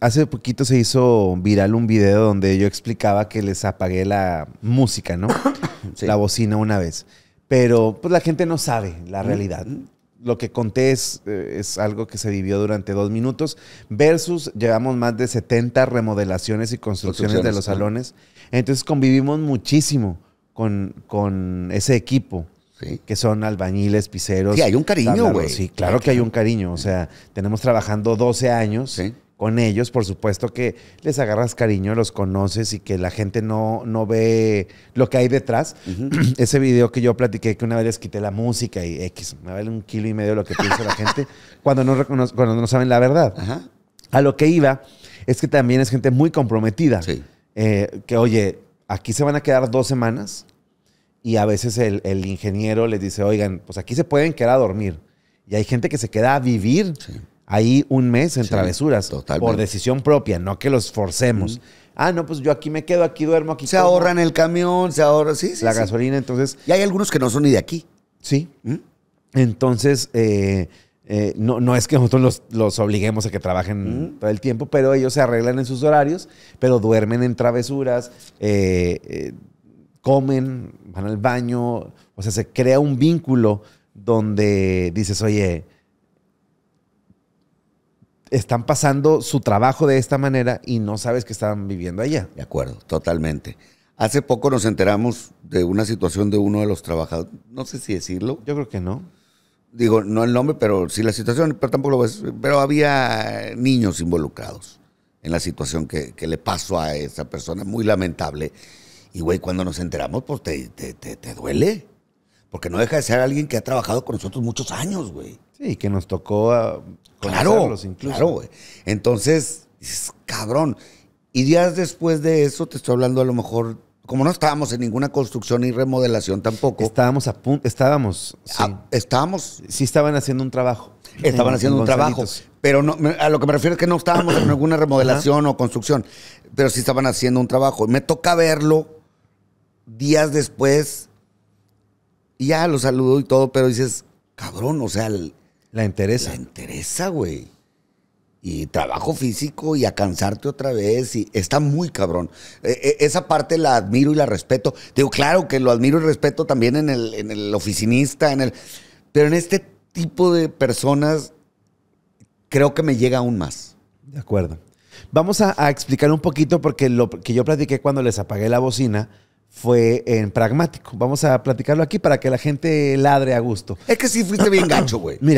Hace poquito se hizo viral un video donde yo explicaba que les apagué la música, ¿no? La bocina una vez. Pero pues la gente no sabe la realidad. Lo que conté es, eh, es, algo que se vivió durante dos minutos versus llevamos más de 70 remodelaciones y construcciones, de los salones. Entonces convivimos muchísimo con, con ese equipo. que son albañiles, piseros. Sí, hay un cariño, güey. Sí, claro que hay un cariño. O sea, tenemos trabajando 12 años. Sí con ellos, por supuesto que les agarras cariño, los conoces y que la gente no, no ve lo que hay detrás. Ese video que yo platiqué que una vez les quité la música y X, me vale un kilo y medio lo que piensa la gente cuando no, no saben la verdad. A lo que iba es que también es gente muy comprometida. Eh, que oye, aquí se van a quedar dos semanas y a veces el, el, ingeniero les dice, oigan, pues aquí se pueden quedar a dormir. Y hay gente que se queda a vivir. Sí ahí un mes en travesuras. Por decisión propia, no que los forcemos. Ah, no, pues yo aquí me quedo, aquí duermo, aquí. Se ahorran el camión, se ahorra, sí, sí. La gasolina, entonces. Y hay algunos que no son ni de aquí. Sí. ¿Mm? Entonces, eh, eh, no, es que nosotros los, obliguemos a que trabajen ¿Mm? todo el tiempo, pero ellos se arreglan en sus horarios, pero duermen en travesuras, eh, comen, van al baño. O sea, se crea un vínculo donde dices, oye, están pasando su trabajo de esta manera y no sabes que están viviendo allá. De acuerdo, totalmente. Hace poco nos enteramos de una situación de uno de los trabajadores, no sé si decirlo. Yo creo que no. Digo, no el nombre, pero sí la situación, pero tampoco lo Pero había niños involucrados en la situación que, le pasó a esa persona, muy lamentable. Y güey, cuando nos enteramos, pues te duele. Porque no deja de ser alguien que ha trabajado con nosotros muchos años, güey. Sí, que nos tocó a ah, conocerlos claro, incluso. Claro, güey. Entonces, es cabrón. Y días después de eso, te estoy hablando a lo mejor, como no estábamos en ninguna construcción ni remodelación tampoco. Estábamos a punto, estábamos. Ah, estábamos. Sí, estaban haciendo un trabajo. Estaban haciendo un trabajo. Pero no, a lo que me refiero es que no estábamos en ninguna remodelación o construcción, pero sí estaban haciendo un trabajo. Me toca verlo días después, y ya lo saludo y todo, pero dices, cabrón, o sea, el, la interesa. La interesa, güey. Y trabajo físico y a cansarte otra vez. Y está muy cabrón. E, e, esa parte la admiro y la respeto. Digo, claro que lo admiro y respeto también en el, oficinista, en el. Pero en este tipo de personas creo que me llega aún más. De acuerdo. Vamos a, explicar un poquito porque lo que yo platiqué cuando les apagué la bocina fue en pragmático. Vamos a platicarlo aquí para que la gente ladre a gusto. Es que sí fuiste bien gacho, güey. Mira.